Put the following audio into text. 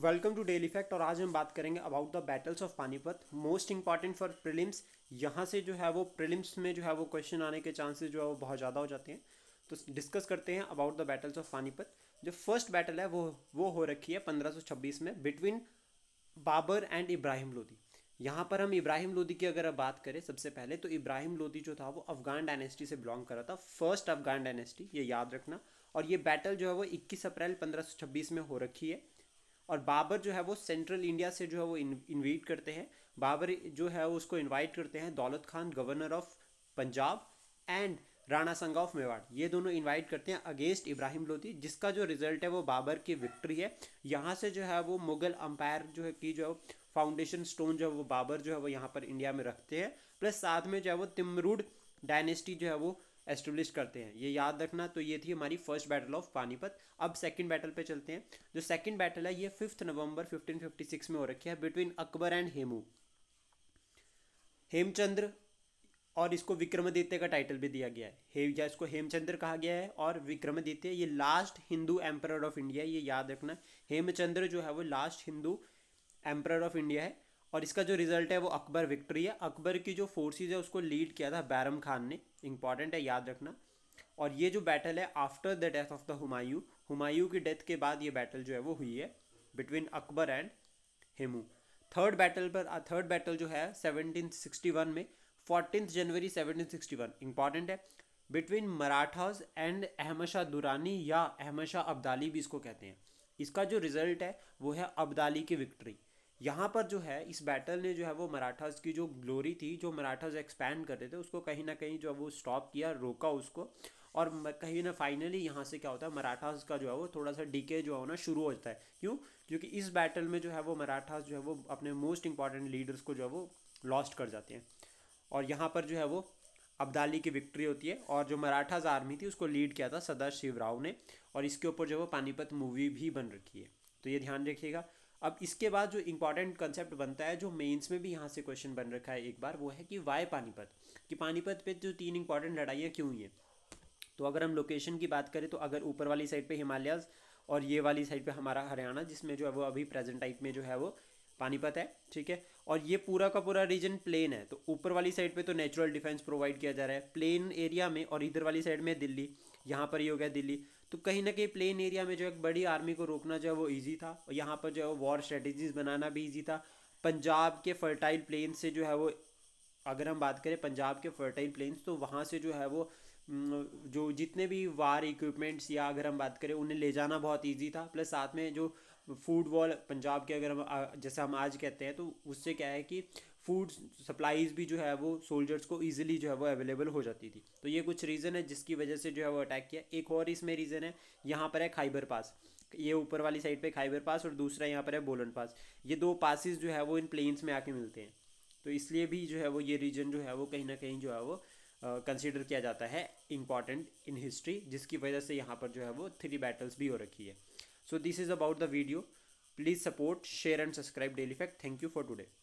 welcome to daily fact और आज हम बात करेंगे about the battles of Panipat most important for prelims यहाँ से जो है वो प्रिलिम्स में जो है वो क्वेश्चन आने के चांसेस जो है वो बहुत ज़्यादा हो जाते हैं तो डिस्कस करते हैं about the battles of Panipat जो फर्स्ट बैटल है वो वो हो रखी है पंद्रह में बिटवीन बाबर एंड इब्राहिम लोधी यहाँ पर हम इब्राहिम लोधी की अगर बात करें सबसे पहले तो इब्राहिम लोधी जो था वो अफगान डायनेस्टी से बिलोंग कर रहा था फर्स्ट अफगान डायनेस्टी ये याद रखना और ये बैटल जो है वो 21 अप्रैल 1526 में हो रखी है और बाबर जो है वो सेंट्रल इंडिया से जो है वो इन्वाइट करते हैं बाबर जो है वो उसको इन्वाइट करते हैं Daulat Khan governor of Punjab and Rana Sanga of Mewar ये दोनों इनवाइट करते हैं अगेंस्ट इब्राहिम लोधी जिसका जो रिजल्ट है वो बाबर की विक्ट्री है यहाँ से जो है वो मुगल अम्पायर जो है की जो है फाउंडेशन स्टोन जो है वो बाबर जो है वो यहाँ पर इंडिया में रखते हैं प्लस साथ में जो है वो तिमरूड डायनेस्टी जो है वो एस्टेब्लिश करते हैं ये याद रखना तो ये थी हमारी फर्स्ट बैटल ऑफ पानीपत अब सेकंड बैटल पे चलते हैं जो सेकंड बैटल है ये फिफ्थ नवंबर 1556 में हो रखी है बिटवीन अकबर एंड हेमू हेमचंद्र और इसको विक्रमादित्य का टाइटल भी दिया गया है हे या इसको हेमचंद्र कहा गया है और विक्रमादित्य ये last Hindu emperor of India ये याद रखना हेमचंद्र जो है वो last Hindu emperor of India है और इसका जो रिजल्ट है वो अकबर विक्ट्री है अकबर की जो फोर्सेज है उसको लीड किया था बैरम खान ने इंपॉर्टेंट है याद रखना और ये जो बैटल है after the death of the Humayun Humayun की डेथ के बाद ये बैटल जो है वो हुई है between Akbar and Hemu third battle पर थर्ड uh, बैटल जो है वन में फोर्टीन जनवरी वन इंपॉर्टेंट है बिटवीन मराठाज एंड अहमद शाह दुरानी या अहमद शाह अब्दाली भी इसको कहते हैं इसका जो रिजल्ट है वो है अब्दाली की विक्ट्री यहाँ पर जो है इस बैटल ने जो है वो मराठास की जो ग्लोरी थी जो मराठास एक्सपैंड करते थे उसको कहीं ना कहीं जो है वो स्टॉप किया रोका उसको और कहीं ना फाइनली यहाँ से क्या होता है मराठास का जो है वो थोड़ा सा डीके जो होना शुरू हो जाता है क्यों क्योंकि इस बैटल में जो है वो मराठास जो है वो अपने मोस्ट इंपॉर्टेंट लीडर्स को जो है वो लॉस्ट कर जाते हैं और यहाँ पर जो है वो अब्दाली की विक्ट्री होती है और जो मराठाज आर्मी थी उसको लीड किया था सदा शिवराव ने और इसके ऊपर जो है वो पानीपत मूवी भी बन रखी है तो ये ध्यान रखिएगा अब इसके बाद जो इंपॉर्टेंट कंसेप्ट बनता है जो मेंस में भी यहाँ से क्वेश्चन बन रखा है एक बार वो है कि वाई पानीपत कि पानीपत पे जो तीन इंपॉर्टेंट लड़ाइयाँ क्यों हुई हैं तो अगर हम लोकेशन की बात करें तो अगर ऊपर वाली साइड पे हिमालयाज और ये वाली साइड पे हमारा हरियाणा जिसमें जो है वो अभी प्रेजेंट टाइप में जो है वो पानीपत है ठीक है और ये पूरा का पूरा रीजन प्लेन है तो ऊपर वाली साइड पे तो नेचुरल डिफेंस प्रोवाइड किया जा रहा है प्लेन एरिया में और इधर वाली साइड में दिल्ली यहाँ पर ही हो गया दिल्ली तो कहीं ना कहीं प्लेन एरिया में जो एक बड़ी आर्मी को रोकना जो है वो ईजी था और यहाँ पर जो है वॉर स्ट्रेटजीज बनाना भी ईजी था पंजाब के फर्टाइल प्लेन से जो है वो अगर हम बात करें पंजाब के फर्टाइल प्लेन्स तो वहाँ से जो है वो जो जितने भी वार इक्विपमेंट्स या अगर हम बात करें उन्हें ले जाना बहुत इजी था प्लस साथ में जो फूड वॉल पंजाब के अगर हम जैसे हम आज कहते हैं तो उससे क्या है कि फूड सप्लाईज भी जो है वो सोल्जर्स को ईजिली जो है वो अवेलेबल हो जाती थी तो ये कुछ रीज़न है जिसकी वजह से जो है वो अटैक किया एक और इसमें रीज़न है यहाँ पर है खाइबर पास ये ऊपर वाली साइड पे खाइबर पास और दूसरा यहाँ पर है बोलन पास ये दो पासिस जो है वो इन प्लेन्स में आके मिलते हैं तो इसलिए भी जो है वो ये रीजन जो है वो कहीं ना कहीं जो है वो कंसिडर किया जाता है इम्पॉर्टेंट इन हिस्ट्री जिसकी वजह से यहाँ पर जो है वो थ्री बैटल्स भी हो रखी है so this is about the video please support share and subscribe daily fact thank you for today